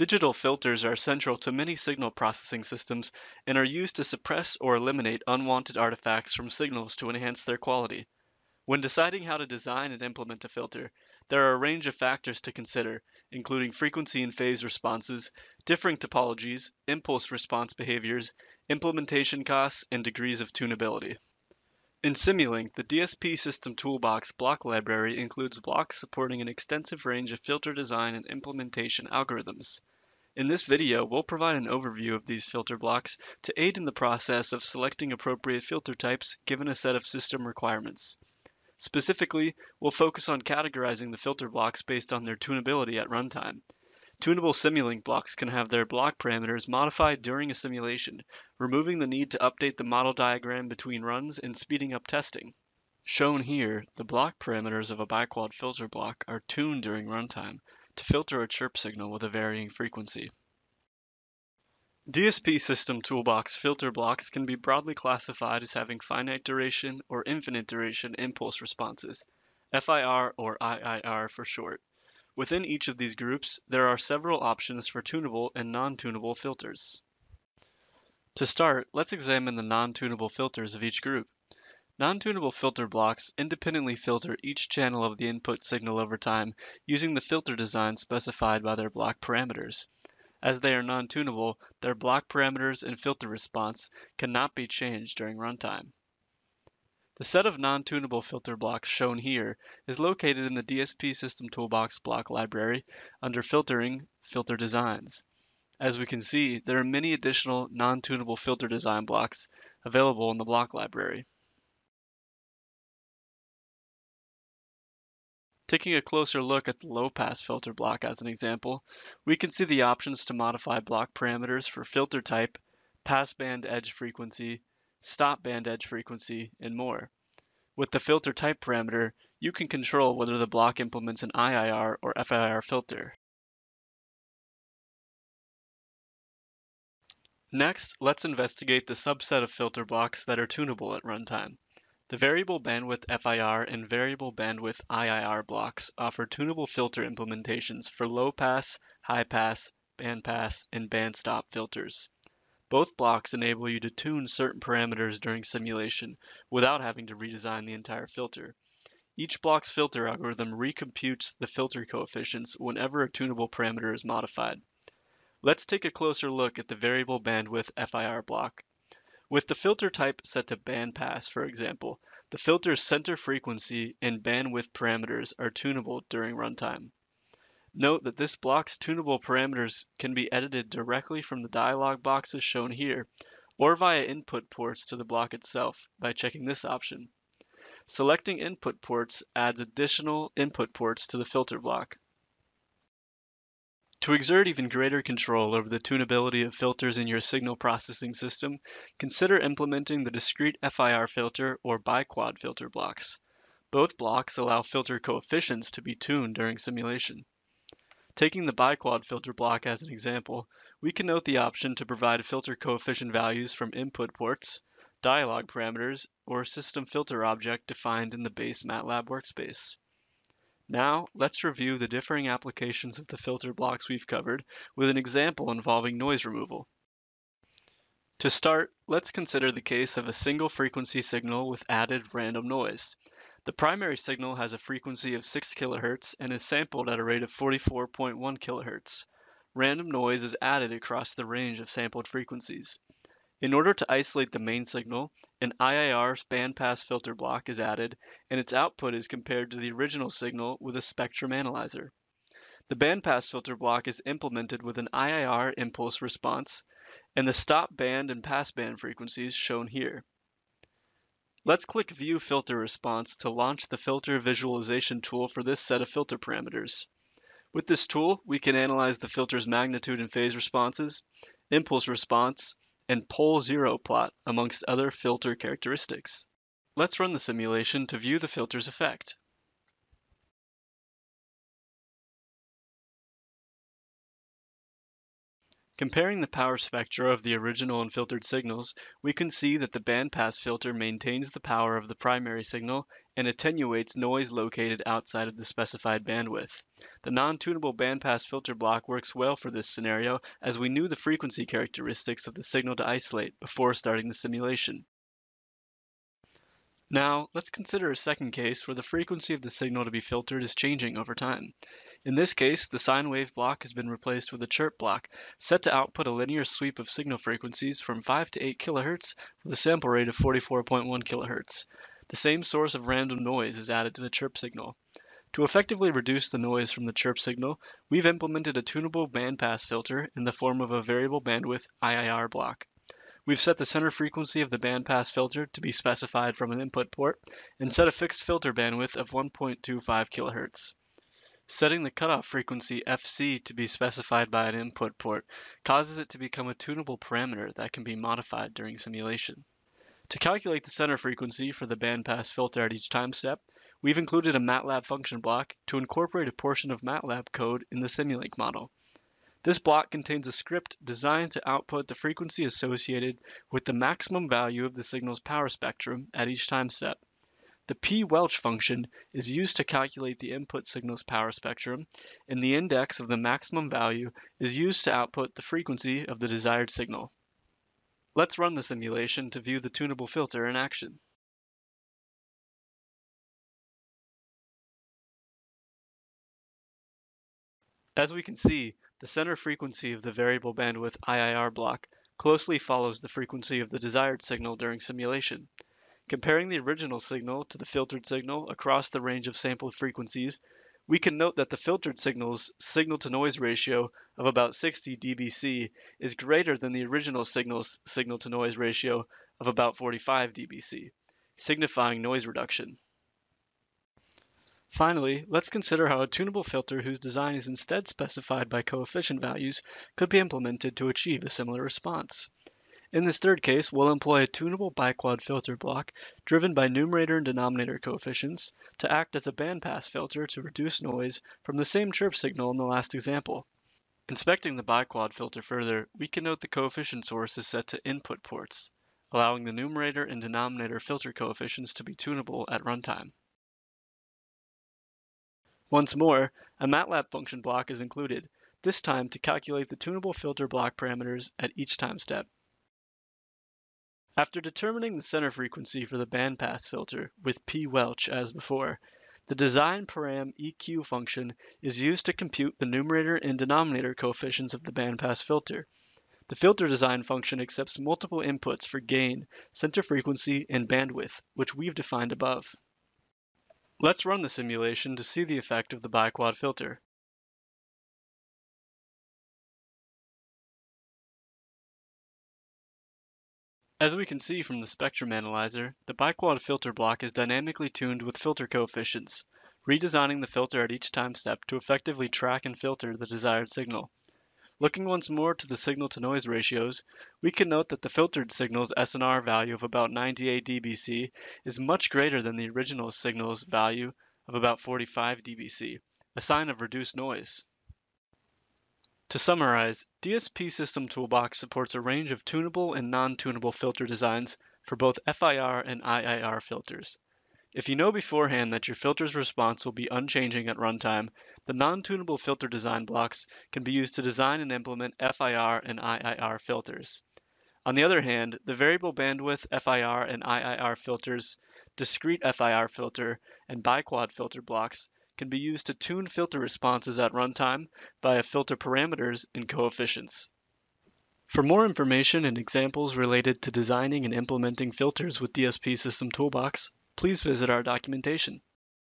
Digital filters are central to many signal processing systems and are used to suppress or eliminate unwanted artifacts from signals to enhance their quality. When deciding how to design and implement a filter, there are a range of factors to consider, including frequency and phase responses, differing topologies, impulse response behaviors, implementation costs, and degrees of tunability. In Simulink, the DSP System Toolbox block library includes blocks supporting an extensive range of filter design and implementation algorithms. In this video, we'll provide an overview of these filter blocks to aid in the process of selecting appropriate filter types given a set of system requirements. Specifically, we'll focus on categorizing the filter blocks based on their tunability at runtime. Tunable Simulink blocks can have their block parameters modified during a simulation, removing the need to update the model diagram between runs and speeding up testing. Shown here, the block parameters of a biquad filter block are tuned during runtime, to filter a chirp signal with a varying frequency. DSP system toolbox filter blocks can be broadly classified as having finite duration or infinite duration impulse responses, FIR or IIR for short. Within each of these groups, there are several options for tunable and non-tunable filters. To start, let's examine the non-tunable filters of each group. Non-tunable filter blocks independently filter each channel of the input signal over time using the filter design specified by their block parameters. As they are non-tunable, their block parameters and filter response cannot be changed during runtime. The set of non-tunable filter blocks shown here is located in the DSP System Toolbox block library under Filtering, Filter Designs. As we can see, there are many additional non-tunable filter design blocks available in the block library. Taking a closer look at the low-pass filter block as an example, we can see the options to modify block parameters for filter type, passband edge frequency, stopband edge frequency, and more. With the filter type parameter, you can control whether the block implements an IIR or FIR filter. Next, let's investigate the subset of filter blocks that are tunable at runtime. The variable bandwidth FIR and variable bandwidth IIR blocks offer tunable filter implementations for low pass, high pass, band pass, and band stop filters. Both blocks enable you to tune certain parameters during simulation without having to redesign the entire filter. Each block's filter algorithm recomputes the filter coefficients whenever a tunable parameter is modified. Let's take a closer look at the variable bandwidth FIR block. With the filter type set to bandpass, for example, the filter's center frequency and bandwidth parameters are tunable during runtime. Note that this block's tunable parameters can be edited directly from the dialog boxes shown here, or via input ports to the block itself by checking this option. Selecting input ports adds additional input ports to the filter block. To exert even greater control over the tunability of filters in your signal processing system, consider implementing the discrete FIR filter or biquad filter blocks. Both blocks allow filter coefficients to be tuned during simulation. Taking the biquad filter block as an example, we can note the option to provide filter coefficient values from input ports, dialog parameters, or a system filter object defined in the base MATLAB workspace. Now, let's review the differing applications of the filter blocks we've covered with an example involving noise removal. To start, let's consider the case of a single frequency signal with added random noise. The primary signal has a frequency of 6 kHz and is sampled at a rate of 44.1 kHz. Random noise is added across the range of sampled frequencies. In order to isolate the main signal, an IIR's bandpass filter block is added and its output is compared to the original signal with a spectrum analyzer. The bandpass filter block is implemented with an IIR impulse response and the stop band and pass band frequencies shown here. Let's click View Filter Response to launch the filter visualization tool for this set of filter parameters. With this tool, we can analyze the filter's magnitude and phase responses, impulse response, and pole zero plot, amongst other filter characteristics. Let's run the simulation to view the filter's effect. Comparing the power spectra of the original and filtered signals, we can see that the bandpass filter maintains the power of the primary signal and attenuates noise located outside of the specified bandwidth. The non-tunable bandpass filter block works well for this scenario as we knew the frequency characteristics of the signal to isolate before starting the simulation. Now, let's consider a second case where the frequency of the signal to be filtered is changing over time. In this case, the sine wave block has been replaced with a chirp block, set to output a linear sweep of signal frequencies from 5 to 8 kHz with a sample rate of 44.1 kHz. The same source of random noise is added to the chirp signal. To effectively reduce the noise from the chirp signal, we've implemented a tunable bandpass filter in the form of a variable bandwidth IIR block. We've set the center frequency of the bandpass filter to be specified from an input port and set a fixed filter bandwidth of 1.25 kHz. Setting the cutoff frequency FC to be specified by an input port causes it to become a tunable parameter that can be modified during simulation. To calculate the center frequency for the bandpass filter at each time step, we've included a MATLAB function block to incorporate a portion of MATLAB code in the Simulink model. This block contains a script designed to output the frequency associated with the maximum value of the signal's power spectrum at each time step. The p-Welch function is used to calculate the input signal's power spectrum, and the index of the maximum value is used to output the frequency of the desired signal. Let's run the simulation to view the tunable filter in action. As we can see, the center frequency of the variable bandwidth IIR block closely follows the frequency of the desired signal during simulation. Comparing the original signal to the filtered signal across the range of sampled frequencies, we can note that the filtered signal's signal-to-noise ratio of about 60 dBc is greater than the original signal's signal-to-noise ratio of about 45 dBc, signifying noise reduction. Finally, let's consider how a tunable filter whose design is instead specified by coefficient values could be implemented to achieve a similar response. In this third case, we'll employ a tunable biquad filter block driven by numerator and denominator coefficients to act as a bandpass filter to reduce noise from the same chirp signal in the last example. Inspecting the biquad filter further, we can note the coefficient source is set to input ports, allowing the numerator and denominator filter coefficients to be tunable at runtime. Once more, a MATLAB function block is included, this time to calculate the tunable filter block parameters at each time step. After determining the center frequency for the bandpass filter with P Welch as before, the design param EQ function is used to compute the numerator and denominator coefficients of the bandpass filter. The filter design function accepts multiple inputs for gain, center frequency, and bandwidth, which we've defined above. Let's run the simulation to see the effect of the biquad filter. As we can see from the spectrum analyzer, the biquad filter block is dynamically tuned with filter coefficients, redesigning the filter at each time step to effectively track and filter the desired signal. Looking once more to the signal-to-noise ratios, we can note that the filtered signal's SNR value of about 98 dBc is much greater than the original signal's value of about 45 dBc, a sign of reduced noise. To summarize, DSP System Toolbox supports a range of tunable and non-tunable filter designs for both FIR and IIR filters. If you know beforehand that your filter's response will be unchanging at runtime, the non-tunable filter design blocks can be used to design and implement FIR and IIR filters. On the other hand, the variable bandwidth FIR and IIR filters, discrete FIR filter, and biquad filter blocks can be used to tune filter responses at runtime via filter parameters and coefficients. For more information and examples related to designing and implementing filters with DSP System Toolbox, please visit our documentation.